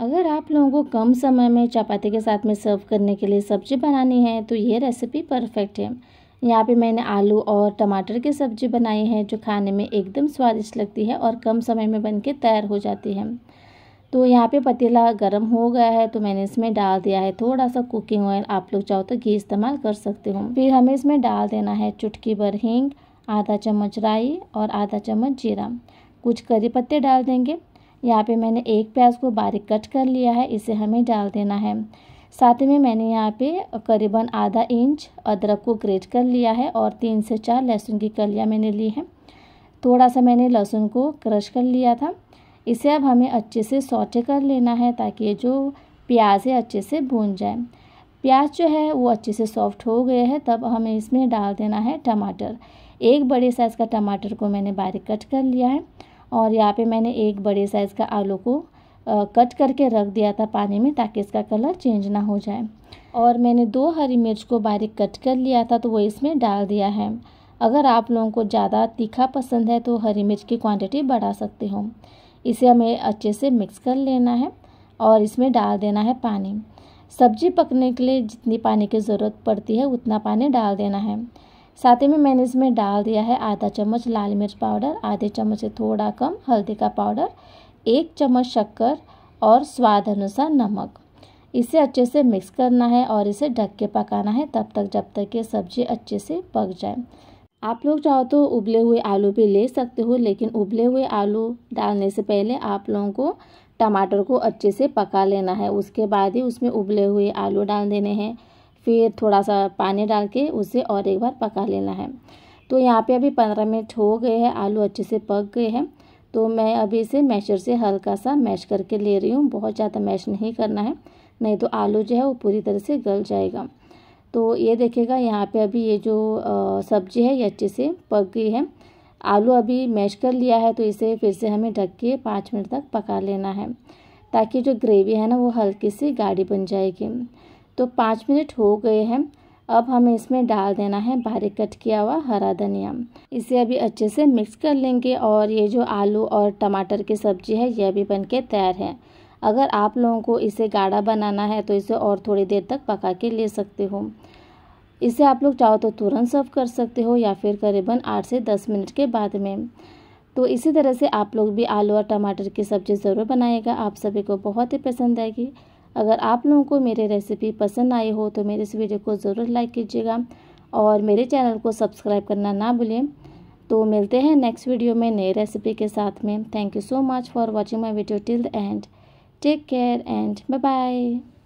अगर आप लोगों को कम समय में चपाती के साथ में सर्व करने के लिए सब्ज़ी बनानी है तो ये रेसिपी परफेक्ट है यहाँ पे मैंने आलू और टमाटर की सब्ज़ी बनाई है जो खाने में एकदम स्वादिष्ट लगती है और कम समय में बन के तैयार हो जाती है तो यहाँ पे पतीला गर्म हो गया है तो मैंने इसमें डाल दिया है थोड़ा सा कुकिंग ऑयल आप लोग चाहो तो घी इस्तेमाल कर सकते हो फिर हमें इसमें डाल देना है चुटकी भर हींग आधा चम्मच राई और आधा चम्मच जीरा कुछ करी पत्ते डाल देंगे यहाँ पे मैंने एक प्याज को बारीक कट कर लिया है इसे हमें डाल देना है साथ में मैंने यहाँ पे करीबन आधा इंच अदरक को ग्रेट कर लिया है और तीन से चार लहसुन की कलियाँ मैंने ली हैं थोड़ा सा मैंने लहसुन को क्रश कर लिया था इसे अब हमें अच्छे से सौटे कर लेना है ताकि ये जो प्याज है अच्छे से भून जाए प्याज जो है वो अच्छे से सॉफ्ट हो गए हैं तब हमें इसमें डाल देना है टमाटर एक बड़े साइज़ का टमाटर को मैंने बारीक कट कर लिया है और यहाँ पे मैंने एक बड़े साइज़ का आलू को कट करके रख दिया था पानी में ताकि इसका कलर चेंज ना हो जाए और मैंने दो हरी मिर्च को बारीक कट कर लिया था तो वो इसमें डाल दिया है अगर आप लोगों को ज़्यादा तीखा पसंद है तो हरी मिर्च की क्वांटिटी बढ़ा सकते हो इसे हमें अच्छे से मिक्स कर लेना है और इसमें डाल देना है पानी सब्जी पकने के लिए जितनी पानी की ज़रूरत पड़ती है उतना पानी डाल देना है साथ ही में मैंने इसमें डाल दिया है आधा चम्मच लाल मिर्च पाउडर आधे चम्मच से थोड़ा कम हल्दी का पाउडर एक चम्मच शक्कर और स्वाद अनुसार नमक इसे अच्छे से मिक्स करना है और इसे ढक के पकाना है तब तक जब तक ये सब्ज़ी अच्छे से पक जाए आप लोग चाहो तो उबले हुए आलू भी ले सकते हो लेकिन उबले हुए आलू डालने से पहले आप लोगों को टमाटर को अच्छे से पका लेना है उसके बाद ही उसमें उबले हुए आलू डाल देने हैं फिर थोड़ा सा पानी डाल के उसे और एक बार पका लेना है तो यहाँ पे अभी पंद्रह मिनट हो गए हैं आलू अच्छे से पक गए हैं तो मैं अभी इसे मैशर से हल्का सा मैश करके ले रही हूँ बहुत ज़्यादा मैश नहीं करना है नहीं तो आलू जो है वो पूरी तरह से गल जाएगा तो ये देखेगा यहाँ पे अभी ये जो सब्जी है ये अच्छे से पक गई है आलू अभी मैश कर लिया है तो इसे फिर से हमें ढक के पाँच मिनट तक पका लेना है ताकि जो ग्रेवी है ना वो हल्की सी गाढ़ी बन जाएगी तो पाँच मिनट हो गए हैं अब हमें इसमें डाल देना है बारीक कट किया हुआ हरा धनिया इसे अभी अच्छे से मिक्स कर लेंगे और ये जो आलू और टमाटर की सब्ज़ी है यह भी बन के तैयार है अगर आप लोगों को इसे गाढ़ा बनाना है तो इसे और थोड़ी देर तक पका के ले सकते हो इसे आप लोग चाहो तो तुरंत सर्व कर सकते हो या फिर करीबन आठ से दस मिनट के बाद में तो इसी तरह से आप लोग भी आलू और टमाटर की सब्ज़ी ज़रूर बनाएगा आप सभी को बहुत ही पसंद आएगी अगर आप लोगों को मेरे रेसिपी पसंद आई हो तो मेरे इस वीडियो को ज़रूर लाइक कीजिएगा और मेरे चैनल को सब्सक्राइब करना ना भूलें तो मिलते हैं नेक्स्ट वीडियो में नए रेसिपी के साथ में thank you so much for watching my video till the end take care and bye bye